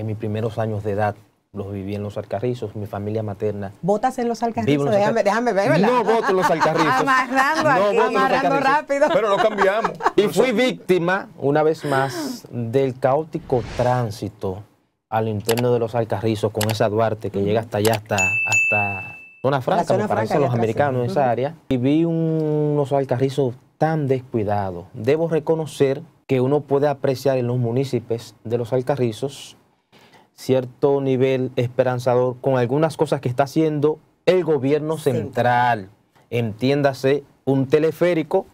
En mis primeros años de edad los viví en los alcarrizos, mi familia materna. ¿Votas en los alcarrizos? Déjame, déjame No voto en los alcarrizos. amarrando aquí, amarrando rápido. Pero lo cambiamos. Y fui víctima, una vez más, del caótico tránsito al interno de los alcarrizos con esa Duarte que llega hasta allá, hasta, hasta zona franca, para los americanos, en esa área. Y vi unos alcarrizos tan descuidados. Debo reconocer que uno puede apreciar en los municipios de los alcarrizos cierto nivel esperanzador con algunas cosas que está haciendo el gobierno central. Entiéndase, un teleférico,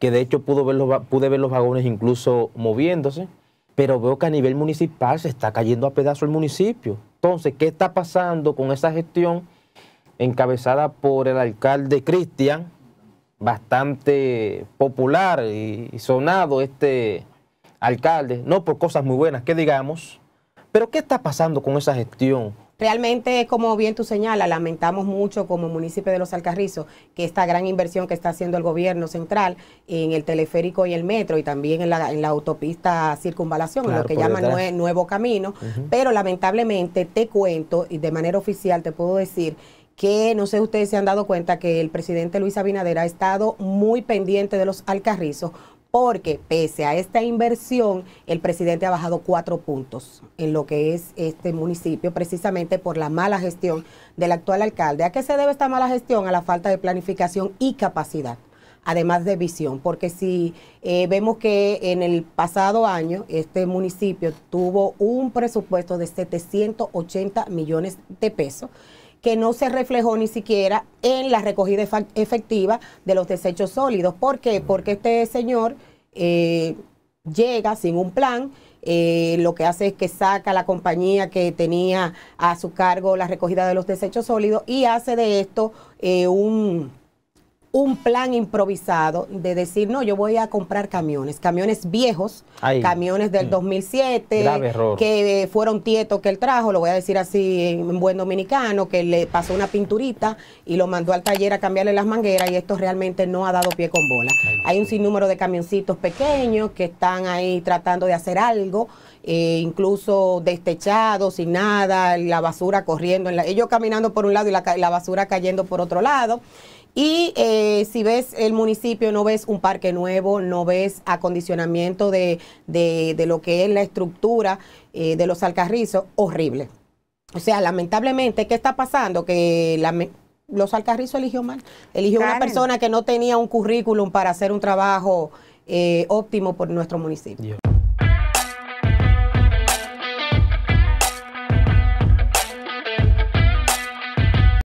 que de hecho pudo ver los, pude ver los vagones incluso moviéndose, pero veo que a nivel municipal se está cayendo a pedazos el municipio. Entonces, ¿qué está pasando con esa gestión encabezada por el alcalde Cristian? Bastante popular y sonado este alcalde, no por cosas muy buenas que digamos, pero ¿qué está pasando con esa gestión? Realmente, como bien tú señalas, lamentamos mucho como municipio de Los Alcarrizos que esta gran inversión que está haciendo el gobierno central en el teleférico y el metro y también en la, autopista circunvalación, en lo que llaman nuevo camino, pero lamentablemente te cuento y de manera oficial te puedo decir que no sé ustedes se han dado cuenta que el presidente Luis Abinader ha estado muy pendiente de los alcarrizos porque pese a esta inversión, el presidente ha bajado cuatro puntos en lo que es este municipio, precisamente por la mala gestión del actual alcalde. ¿A qué se debe esta mala gestión? A la falta de planificación y capacidad además de visión, porque si eh, vemos que en el pasado año este municipio tuvo un presupuesto de 780 millones de pesos, que no se reflejó ni siquiera en la recogida efectiva de los desechos sólidos. ¿Por qué? Porque este señor eh, llega sin un plan. Eh, lo que hace es que saca la compañía que tenía a su cargo la recogida de los desechos sólidos y hace de esto eh, un, un plan improvisado de decir, no, yo voy a comprar camiones, camiones viejos, camiones del 2007, mm. que fueron tietos que él trajo, lo voy a decir así en buen dominicano, que le pasó una pinturita y lo mandó al taller a cambiarle las mangueras y esto realmente no ha dado pie con bola. Hay un sinnúmero de camioncitos pequeños que están ahí tratando de hacer algo, eh, incluso destechados, sin nada, la basura corriendo, en ellos caminando por un lado y la basura cayendo por otro lado y eh, si ves el municipio, no ves un parque nuevo, no ves acondicionamiento de, lo que es la estructura eh, de los alcarrizos, horrible. O sea, lamentablemente, ¿qué está pasando? Que los alcarrizos eligió mal. Eligió una persona que no tenía un currículum para hacer un trabajo eh, óptimo por nuestro municipio.